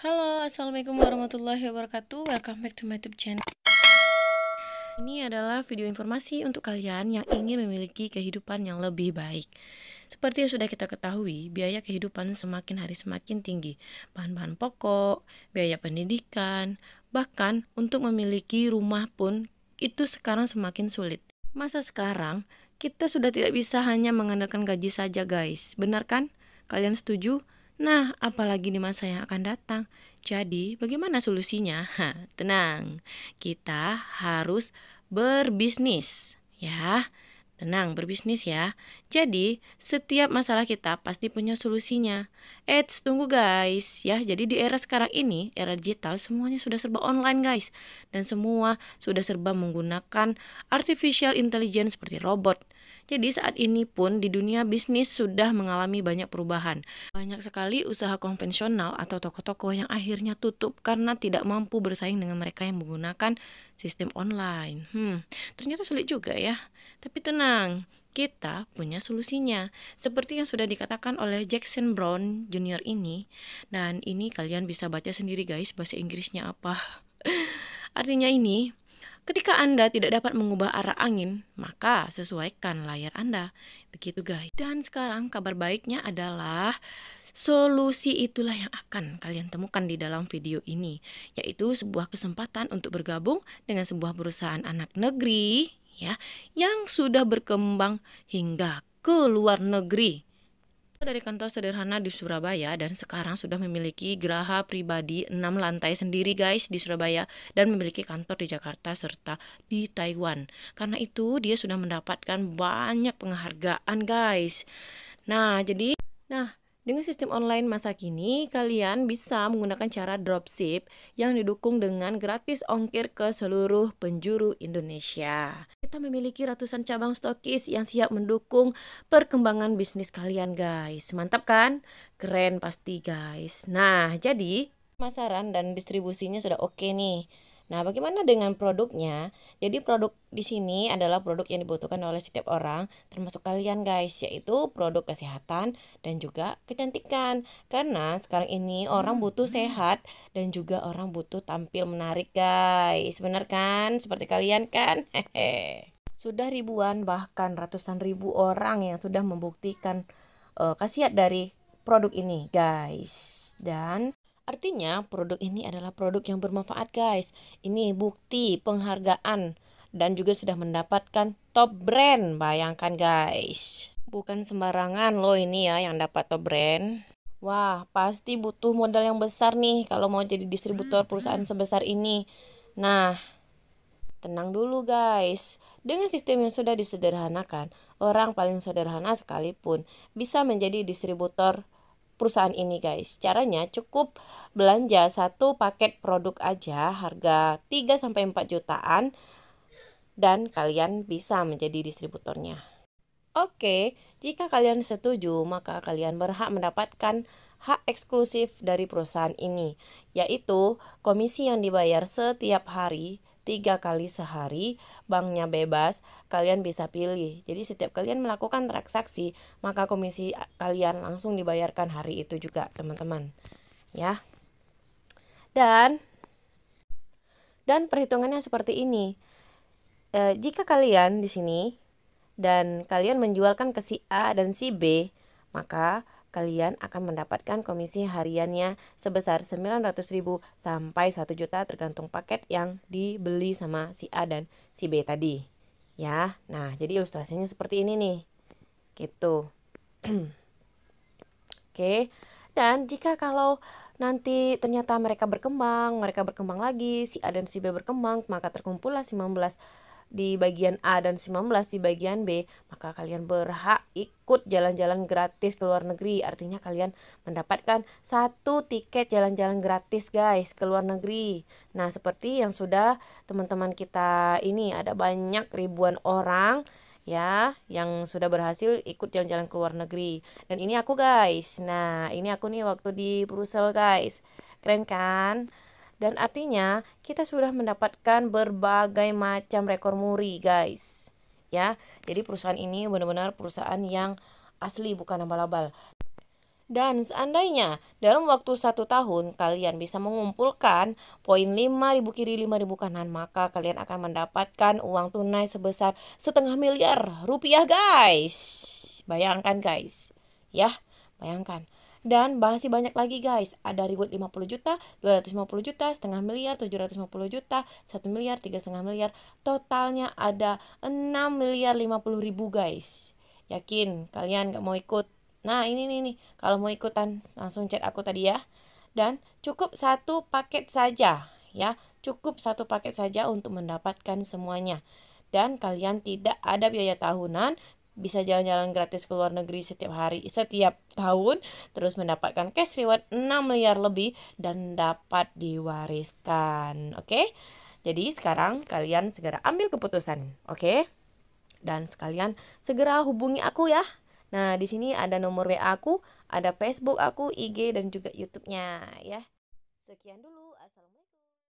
Halo, Assalamualaikum warahmatullahi wabarakatuh Welcome back to my youtube channel Ini adalah video informasi untuk kalian yang ingin memiliki kehidupan yang lebih baik Seperti yang sudah kita ketahui, biaya kehidupan semakin hari semakin tinggi Bahan-bahan pokok, biaya pendidikan, bahkan untuk memiliki rumah pun itu sekarang semakin sulit Masa sekarang, kita sudah tidak bisa hanya mengandalkan gaji saja guys, benar kan? Kalian setuju? Nah, apalagi di masa yang akan datang. Jadi, bagaimana solusinya? Ha, tenang, kita harus berbisnis, ya. Tenang, berbisnis ya. Jadi, setiap masalah kita pasti punya solusinya. Eits, tunggu guys, ya. Jadi di era sekarang ini, era digital, semuanya sudah serba online, guys. Dan semua sudah serba menggunakan artificial intelligence seperti robot jadi saat ini pun di dunia bisnis sudah mengalami banyak perubahan. Banyak sekali usaha konvensional atau toko-toko yang akhirnya tutup karena tidak mampu bersaing dengan mereka yang menggunakan sistem online. Hmm, ternyata sulit juga ya. Tapi tenang, kita punya solusinya. Seperti yang sudah dikatakan oleh Jackson Brown Jr. ini, dan ini kalian bisa baca sendiri guys bahasa Inggrisnya apa. Artinya ini, Ketika Anda tidak dapat mengubah arah angin, maka sesuaikan layar Anda. Begitu guys. Dan sekarang kabar baiknya adalah Solusi itulah yang akan kalian temukan di dalam video ini, yaitu sebuah kesempatan untuk bergabung dengan sebuah perusahaan anak negeri ya yang sudah berkembang hingga ke luar negeri dari kantor sederhana di Surabaya dan sekarang sudah memiliki geraha pribadi 6 lantai sendiri guys di Surabaya dan memiliki kantor di Jakarta serta di Taiwan. Karena itu dia sudah mendapatkan banyak penghargaan guys. Nah, jadi nah dengan sistem online masa kini, kalian bisa menggunakan cara dropship yang didukung dengan gratis ongkir ke seluruh penjuru Indonesia kita memiliki ratusan cabang stokis yang siap mendukung perkembangan bisnis kalian guys. Mantap kan? Keren pasti guys. Nah, jadi pemasaran dan distribusinya sudah oke okay nih. Nah, bagaimana dengan produknya? Jadi produk di sini adalah produk yang dibutuhkan oleh setiap orang, termasuk kalian guys, yaitu produk kesehatan dan juga kecantikan. Karena sekarang ini orang butuh hmm. sehat dan juga orang butuh tampil menarik guys. Benar kan? Seperti kalian kan? hehe Sudah ribuan bahkan ratusan ribu orang yang sudah membuktikan uh, khasiat dari produk ini guys. Dan Artinya, produk ini adalah produk yang bermanfaat, guys. Ini bukti penghargaan dan juga sudah mendapatkan top brand. Bayangkan, guys. Bukan sembarangan loh ini ya yang dapat top brand. Wah, pasti butuh modal yang besar nih kalau mau jadi distributor perusahaan sebesar ini. Nah, tenang dulu guys. Dengan sistem yang sudah disederhanakan, orang paling sederhana sekalipun bisa menjadi distributor perusahaan ini guys. Caranya cukup belanja satu paket produk aja harga 3 sampai 4 jutaan dan kalian bisa menjadi distributornya. Oke, jika kalian setuju maka kalian berhak mendapatkan hak eksklusif dari perusahaan ini, yaitu komisi yang dibayar setiap hari tiga kali sehari, banknya bebas, kalian bisa pilih. Jadi setiap kalian melakukan transaksi, maka komisi kalian langsung dibayarkan hari itu juga, teman-teman. Ya. Dan dan perhitungannya seperti ini. E, jika kalian di sini dan kalian menjualkan ke si A dan si B, maka kalian akan mendapatkan komisi hariannya sebesar 900.000 sampai 1 juta tergantung paket yang dibeli sama si A dan si B tadi. Ya, nah jadi ilustrasinya seperti ini nih. Gitu. Oke. Dan jika kalau nanti ternyata mereka berkembang, mereka berkembang lagi, si A dan si B berkembang, maka terkumpullah 19 di bagian A dan 19 di bagian B, maka kalian berhak ikut jalan-jalan gratis ke luar negeri. Artinya kalian mendapatkan satu tiket jalan-jalan gratis guys ke luar negeri. Nah, seperti yang sudah teman-teman kita ini ada banyak ribuan orang ya yang sudah berhasil ikut jalan-jalan ke luar negeri dan ini aku guys nah ini aku nih waktu di Brussel guys keren kan dan artinya kita sudah mendapatkan berbagai macam rekor muri guys ya jadi perusahaan ini benar-benar perusahaan yang asli bukan abal-abal dan seandainya dalam waktu satu tahun kalian bisa mengumpulkan poin 5.000 kiri 5.000 kanan maka kalian akan mendapatkan uang tunai sebesar setengah miliar rupiah guys bayangkan guys ya bayangkan dan masih banyak lagi guys, ada reward 50 juta, 250 juta, setengah miliar, 750 juta, 1 miliar, tiga setengah miliar. Totalnya ada 6 miliar 50 ribu guys. Yakin kalian gak mau ikut? Nah ini nih nih, kalau mau ikutan langsung chat aku tadi ya. Dan cukup satu paket saja ya, cukup satu paket saja untuk mendapatkan semuanya dan kalian tidak ada biaya tahunan, bisa jalan-jalan gratis ke luar negeri setiap hari setiap tahun terus mendapatkan cash reward 6 miliar lebih dan dapat diwariskan oke okay? jadi sekarang kalian segera ambil keputusan oke okay? dan sekalian segera hubungi aku ya nah di sini ada nomor WA aku ada Facebook aku IG dan juga YouTube-nya ya sekian dulu